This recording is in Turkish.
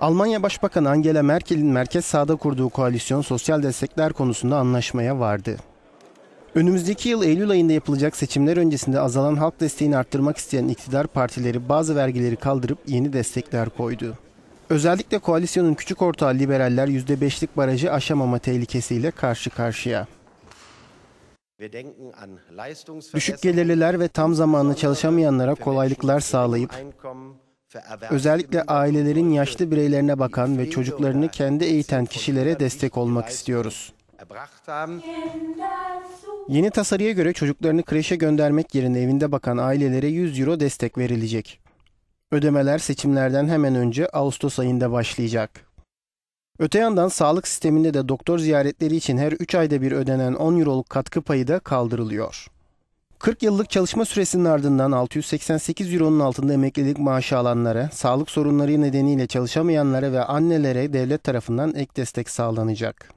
Almanya Başbakanı Angela Merkel'in merkez sağda kurduğu koalisyon sosyal destekler konusunda anlaşmaya vardı. Önümüzdeki yıl Eylül ayında yapılacak seçimler öncesinde azalan halk desteğini arttırmak isteyen iktidar partileri bazı vergileri kaldırıp yeni destekler koydu. Özellikle koalisyonun küçük ortağı liberaller %5'lik barajı aşamama tehlikesiyle karşı karşıya. Düşük gelirliler ve tam zamanlı çalışamayanlara kolaylıklar sağlayıp Özellikle ailelerin yaşlı bireylerine bakan ve çocuklarını kendi eğiten kişilere destek olmak istiyoruz. Yeni tasarıya göre çocuklarını kreşe göndermek yerine evinde bakan ailelere 100 euro destek verilecek. Ödemeler seçimlerden hemen önce Ağustos ayında başlayacak. Öte yandan sağlık sisteminde de doktor ziyaretleri için her 3 ayda bir ödenen 10 euroluk katkı payı da kaldırılıyor. 40 yıllık çalışma süresinin ardından 688 euronun altında emeklilik maaşı alanlara, sağlık sorunları nedeniyle çalışamayanlara ve annelere devlet tarafından ek destek sağlanacak.